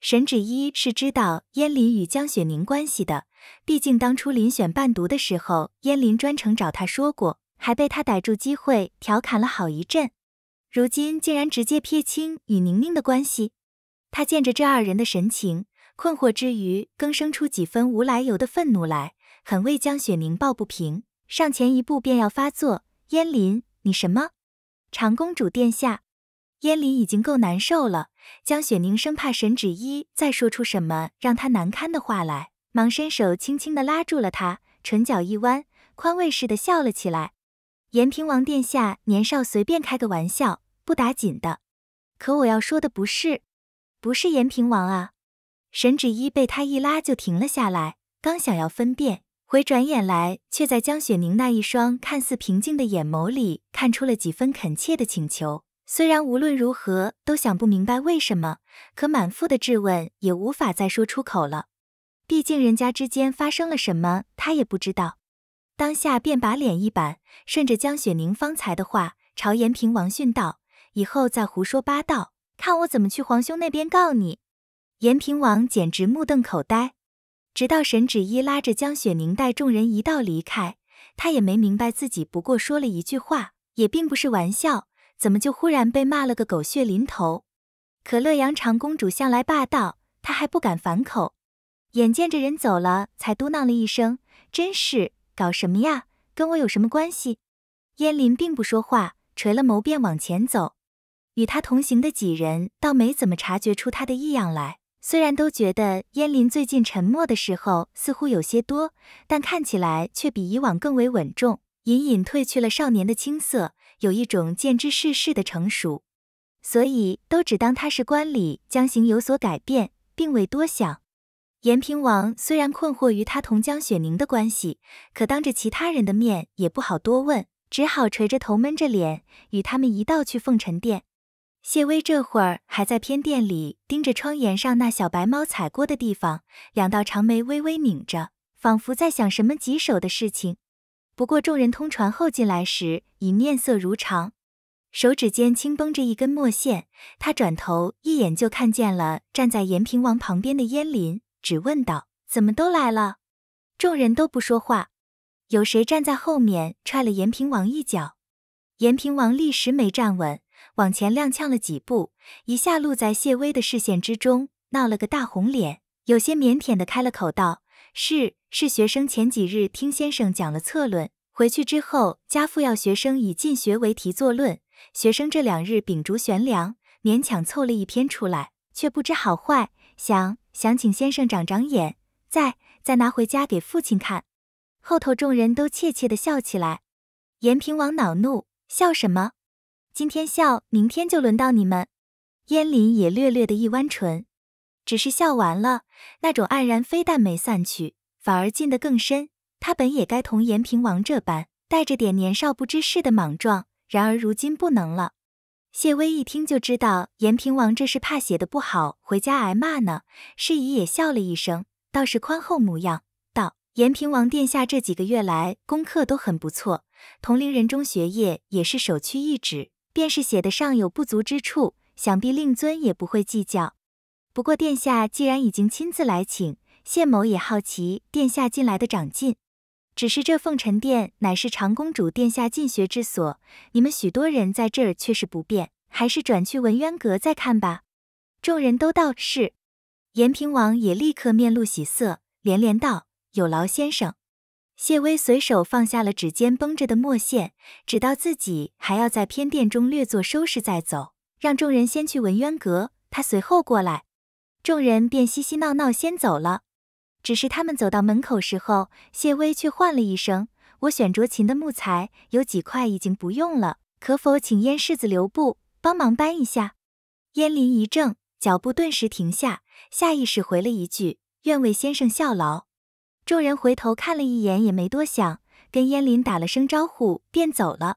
神指一是知道燕林与江雪凝关系的，毕竟当初林选伴读的时候，燕林专程找他说过，还被他逮住机会调侃了好一阵。如今竟然直接撇清与宁宁的关系，他见着这二人的神情，困惑之余更生出几分无来由的愤怒来，很为江雪凝抱不平，上前一步便要发作。燕林，你什么？长公主殿下。燕临已经够难受了，江雪凝生怕沈芷依再说出什么让他难堪的话来，忙伸手轻轻的拉住了他，唇角一弯，宽慰似的笑了起来。延平王殿下年少，随便开个玩笑不打紧的，可我要说的不是，不是延平王啊！沈芷依被他一拉就停了下来，刚想要分辨回，转眼来却在江雪凝那一双看似平静的眼眸里看出了几分恳切的请求。虽然无论如何都想不明白为什么，可满腹的质问也无法再说出口了。毕竟人家之间发生了什么，他也不知道。当下便把脸一板，顺着江雪凝方才的话，朝延平王训道：“以后再胡说八道，看我怎么去皇兄那边告你。”延平王简直目瞪口呆。直到沈芷依拉着江雪凝带众人一道离开，他也没明白自己不过说了一句话，也并不是玩笑。怎么就忽然被骂了个狗血淋头？可乐阳长公主向来霸道，她还不敢反口。眼见着人走了，才嘟囔了一声：“真是搞什么呀，跟我有什么关系？”燕林并不说话，垂了眸便往前走。与他同行的几人倒没怎么察觉出他的异样来，虽然都觉得燕林最近沉默的时候似乎有些多，但看起来却比以往更为稳重，隐隐褪去了少年的青涩。有一种见之世事的成熟，所以都只当他是官吏，将行有所改变，并未多想。延平王虽然困惑于他同江雪凝的关系，可当着其他人的面也不好多问，只好垂着头闷着脸，与他们一道去凤宸殿。谢威这会儿还在偏殿里盯着窗沿上那小白猫踩过的地方，两道长眉微微拧着，仿佛在想什么棘手的事情。不过，众人通传后进来时，已面色如常，手指间轻绷着一根墨线。他转头一眼就看见了站在延平王旁边的燕临，只问道：“怎么都来了？”众人都不说话。有谁站在后面踹了延平王一脚，延平王立时没站稳，往前踉跄了几步，一下露在谢威的视线之中，闹了个大红脸，有些腼腆的开了口道。是是，学生前几日听先生讲了策论，回去之后，家父要学生以进学为题作论，学生这两日秉烛悬梁，勉强凑了一篇出来，却不知好坏，想想请先生长长眼，再再拿回家给父亲看。后头众人都怯怯地笑起来，延平王恼怒，笑什么？今天笑，明天就轮到你们。燕临也略略的一弯唇。只是笑完了，那种黯然非但没散去，反而进得更深。他本也该同延平王这般，带着点年少不知事的莽撞，然而如今不能了。谢威一听就知道，延平王这是怕写的不好，回家挨骂呢。施仪也笑了一声，倒是宽厚模样，道：“延平王殿下这几个月来功课都很不错，同龄人中学业也是首屈一指。便是写的尚有不足之处，想必令尊也不会计较。”不过殿下既然已经亲自来请，谢某也好奇殿下近来的长进。只是这凤宸殿乃是长公主殿下进学之所，你们许多人在这儿却是不便，还是转去文渊阁再看吧。众人都道是，延平王也立刻面露喜色，连连道有劳先生。谢威随手放下了指尖绷着的墨线，只道自己还要在偏殿中略作收拾再走，让众人先去文渊阁，他随后过来。众人便嘻嘻闹闹先走了，只是他们走到门口时候，谢威却唤了一声：“我选竹琴的木材有几块已经不用了，可否请燕世子留步，帮忙搬一下？”燕临一怔，脚步顿时停下，下意识回了一句：“愿为先生效劳。”众人回头看了一眼，也没多想，跟燕临打了声招呼便走了。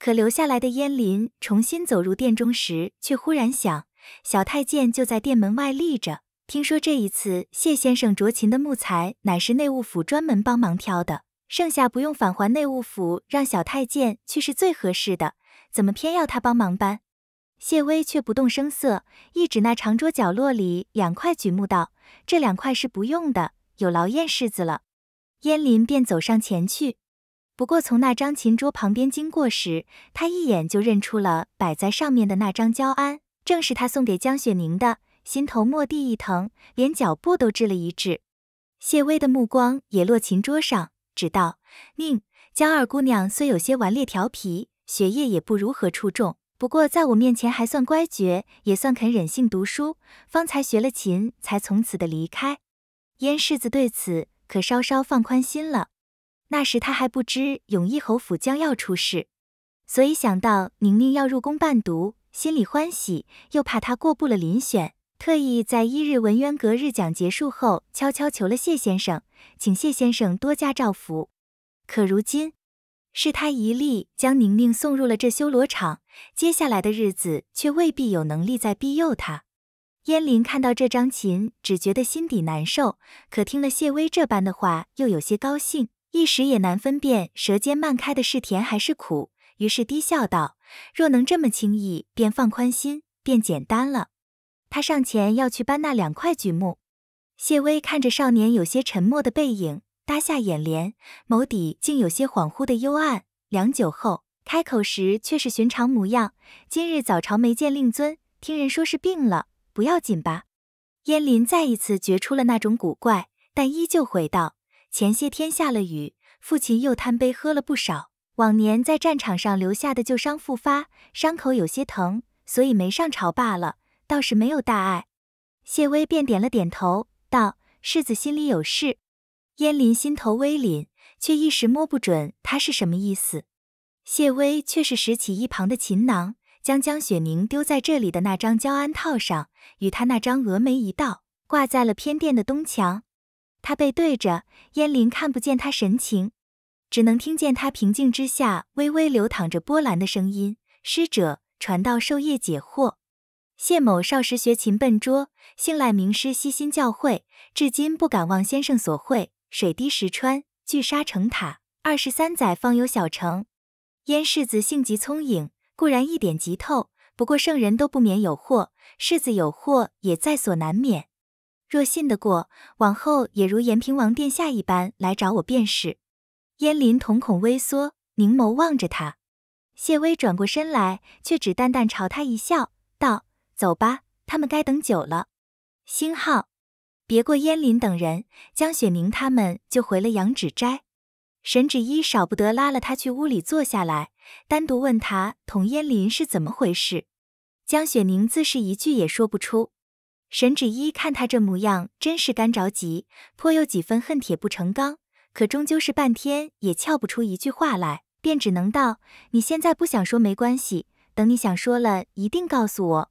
可留下来的燕临重新走入殿中时，却忽然想。小太监就在店门外立着。听说这一次谢先生酌琴的木材乃是内务府专门帮忙挑的，剩下不用返还内务府，让小太监去是最合适的。怎么偏要他帮忙搬？谢威却不动声色，一指那长桌角落里两块榉木道：“这两块是不用的，有劳燕世子了。”燕临便走上前去。不过从那张琴桌旁边经过时，他一眼就认出了摆在上面的那张焦安。正是他送给江雪宁的，心头蓦地一疼，连脚步都滞了一滞。谢薇的目光也落琴桌上，只道宁江二姑娘虽有些顽劣调皮，学业也不如何出众，不过在我面前还算乖觉，也算肯忍性读书。方才学了琴，才从此的离开。燕世子对此可稍稍放宽心了。那时他还不知永义侯府将要出事，所以想到宁宁要入宫伴读。心里欢喜，又怕他过不了遴选，特意在一日文渊阁日讲结束后，悄悄求了谢先生，请谢先生多加照拂。可如今，是他一力将宁宁送入了这修罗场，接下来的日子却未必有能力再庇佑他。燕临看到这张琴，只觉得心底难受，可听了谢威这般的话，又有些高兴，一时也难分辨舌尖漫开的是甜还是苦，于是低笑道。若能这么轻易便放宽心，便简单了。他上前要去搬那两块榉木，谢威看着少年有些沉默的背影，搭下眼帘，眸底竟有些恍惚的幽暗。良久后，开口时却是寻常模样：“今日早朝没见令尊，听人说是病了，不要紧吧？”燕临再一次觉出了那种古怪，但依旧回道：“前些天下了雨，父亲又贪杯喝了不少。”往年在战场上留下的旧伤复发，伤口有些疼，所以没上朝罢了，倒是没有大碍。谢威便点了点头，道：“世子心里有事。”燕临心头微凛，却一时摸不准他是什么意思。谢威却是拾起一旁的琴囊，将江雪凝丢在这里的那张焦安套上，与他那张峨眉一道，挂在了偏殿的东墙。他背对着燕临，看不见他神情。只能听见他平静之下微微流淌着波澜的声音。师者，传道授业解惑。谢某少时学琴笨拙，幸赖名师悉心教诲，至今不敢忘先生所绘。水滴石穿，聚沙成塔，二十三载方有小成。燕世子性急聪颖，固然一点即透，不过圣人都不免有惑，世子有惑也在所难免。若信得过，往后也如延平王殿下一般来找我便是。燕林瞳孔微缩，凝眸望着他。谢薇转过身来，却只淡淡朝他一笑，道：“走吧，他们该等久了。”星号，别过燕林等人，江雪凝他们就回了羊脂斋。沈芷依少不得拉了他去屋里坐下来，单独问他捅燕林是怎么回事。江雪凝自是一句也说不出。沈芷依看他这模样，真是干着急，颇有几分恨铁不成钢。可终究是半天也撬不出一句话来，便只能道：“你现在不想说没关系，等你想说了一定告诉我。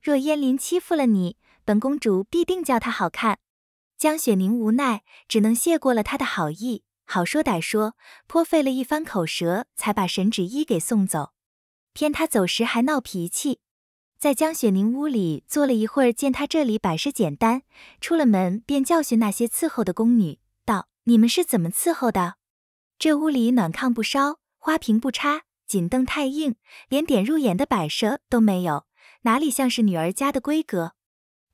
若燕林欺负了你，本公主必定叫他好看。”江雪凝无奈，只能谢过了他的好意。好说歹说，颇费了一番口舌，才把沈芷一给送走。偏他走时还闹脾气，在江雪凝屋里坐了一会儿，见他这里摆设简单，出了门便教训那些伺候的宫女。你们是怎么伺候的？这屋里暖炕不烧，花瓶不插，锦凳太硬，连点入眼的摆设都没有，哪里像是女儿家的规格？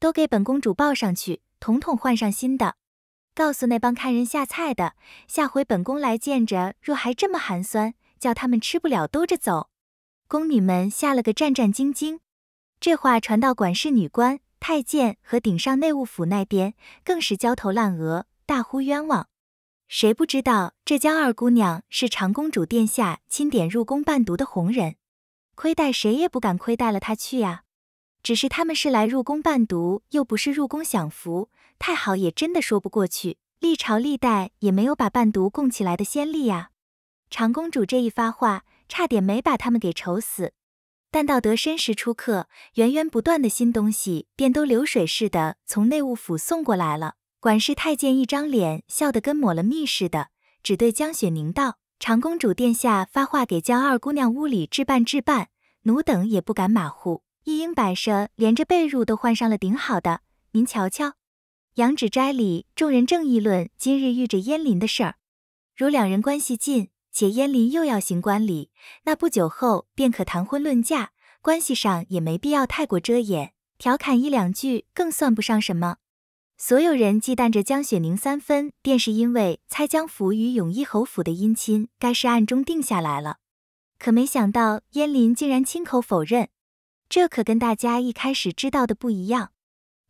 都给本公主抱上去，统统换上新的。告诉那帮看人下菜的，下回本宫来见着，若还这么寒酸，叫他们吃不了兜着走。宫女们吓了个战战兢兢。这话传到管事女官、太监和顶上内务府那边，更是焦头烂额，大呼冤枉。谁不知道浙江二姑娘是长公主殿下钦点入宫伴读的红人，亏待谁也不敢亏待了她去呀。只是他们是来入宫伴读，又不是入宫享福，太好也真的说不过去。历朝历代也没有把伴读供起来的先例呀。长公主这一发话，差点没把他们给愁死。但到得申时初刻，源源不断的新东西便都流水似的从内务府送过来了。管事太监一张脸笑得跟抹了蜜似的，只对江雪凝道：“长公主殿下发话，给江二姑娘屋里置办置办，奴等也不敢马虎。一应摆设，连着被褥都换上了顶好的。您瞧瞧。”杨指斋里众人正议论今日遇着燕林的事儿，如两人关系近，且燕林又要行官礼，那不久后便可谈婚论嫁，关系上也没必要太过遮掩，调侃一两句更算不上什么。所有人忌惮着江雪宁三分，便是因为猜江府与永义侯府的姻亲该是暗中定下来了。可没想到燕临竟然亲口否认，这可跟大家一开始知道的不一样。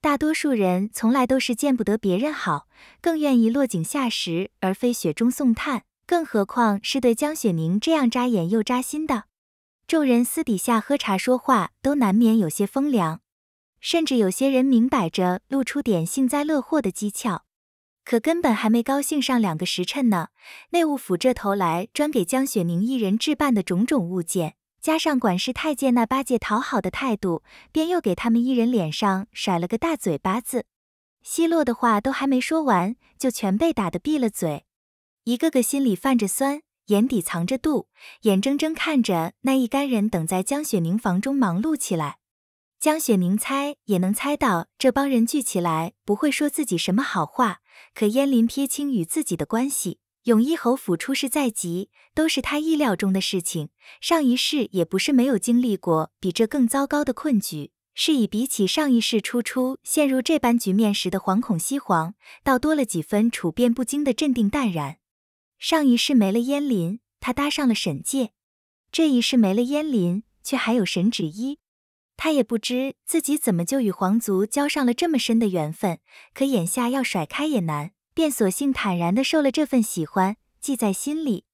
大多数人从来都是见不得别人好，更愿意落井下石，而非雪中送炭。更何况是对江雪宁这样扎眼又扎心的，众人私底下喝茶说话都难免有些风凉。甚至有些人明摆着露出点幸灾乐祸的讥诮，可根本还没高兴上两个时辰呢，内务府这头来专给江雪宁一人置办的种种物件，加上管事太监那八戒讨好的态度，便又给他们一人脸上甩了个大嘴巴子，奚落的话都还没说完，就全被打得闭了嘴，一个个心里泛着酸，眼底藏着妒，眼睁睁看着那一干人等在江雪宁房中忙碌起来。江雪宁猜也能猜到，这帮人聚起来不会说自己什么好话。可燕临撇清与自己的关系，永义侯府出事在即，都是他意料中的事情。上一世也不是没有经历过比这更糟糕的困局，是以比起上一世初初陷入这般局面时的惶恐西惶，倒多了几分处变不惊的镇定淡然。上一世没了燕临，他搭上了沈介；这一世没了燕临，却还有沈芷依。他也不知自己怎么就与皇族交上了这么深的缘分，可眼下要甩开也难，便索性坦然地受了这份喜欢，记在心里。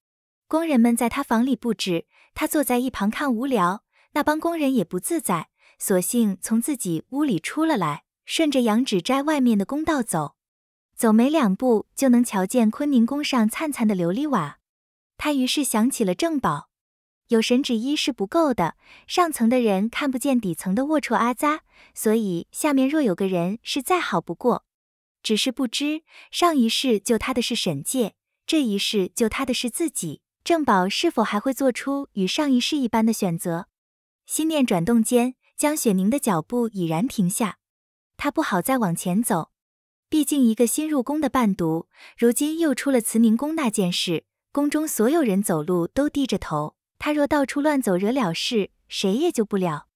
工人们在他房里布置，他坐在一旁看无聊，那帮工人也不自在，索性从自己屋里出了来，顺着羊脂斋外面的公道走，走没两步就能瞧见坤宁宫上灿灿的琉璃瓦，他于是想起了郑宝。有神旨一是不够的，上层的人看不见底层的龌龊阿扎，所以下面若有个人是再好不过。只是不知上一世救他的是神界，这一世救他的是自己。正宝是否还会做出与上一世一般的选择？心念转动间，江雪凝的脚步已然停下，她不好再往前走，毕竟一个新入宫的伴读，如今又出了慈宁宫那件事，宫中所有人走路都低着头。他若到处乱走，惹了事，谁也救不了。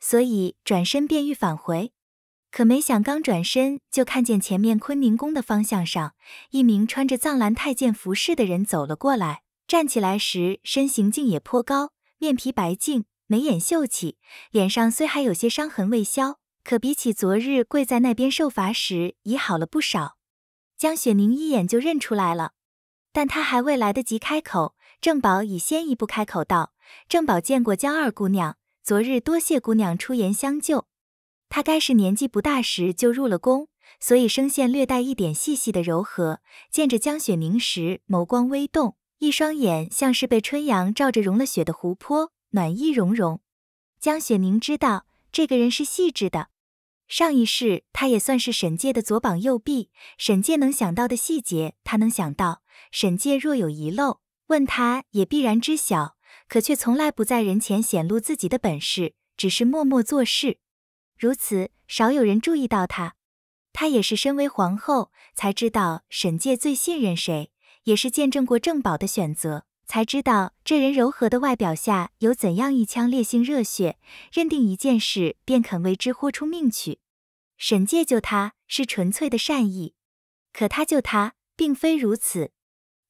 所以转身便欲返回，可没想刚转身就看见前面坤宁宫的方向上，一名穿着藏蓝太监服饰的人走了过来。站起来时身形竟也颇高，面皮白净，眉眼秀气，脸上虽还有些伤痕未消，可比起昨日跪在那边受罚时已好了不少。江雪凝一眼就认出来了，但她还未来得及开口。郑宝已先一步开口道：“郑宝见过江二姑娘，昨日多谢姑娘出言相救。他该是年纪不大时就入了宫，所以声线略带一点细细的柔和。见着江雪凝时，眸光微动，一双眼像是被春阳照着融了雪的湖泊，暖意融融。”江雪凝知道这个人是细致的，上一世他也算是沈介的左膀右臂，沈介能想到的细节他能想到，沈介若有遗漏。问他也必然知晓，可却从来不在人前显露自己的本事，只是默默做事。如此，少有人注意到他。他也是身为皇后，才知道沈介最信任谁，也是见证过郑宝的选择，才知道这人柔和的外表下有怎样一腔烈性热血。认定一件事，便肯为之豁出命去。沈介救他，是纯粹的善意；可他救他，并非如此。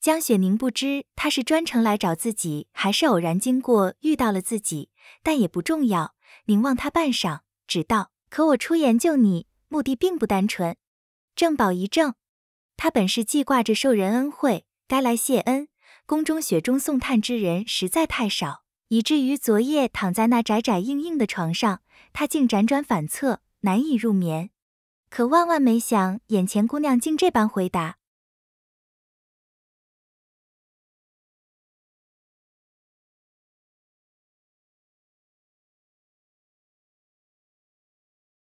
江雪宁不知他是专程来找自己，还是偶然经过遇到了自己，但也不重要。凝望他半晌，只道：“可我出言救你，目的并不单纯。”郑宝一怔，他本是记挂着受人恩惠，该来谢恩。宫中雪中送炭之人实在太少，以至于昨夜躺在那窄窄硬硬的床上，他竟辗转反侧，难以入眠。可万万没想，眼前姑娘竟这般回答。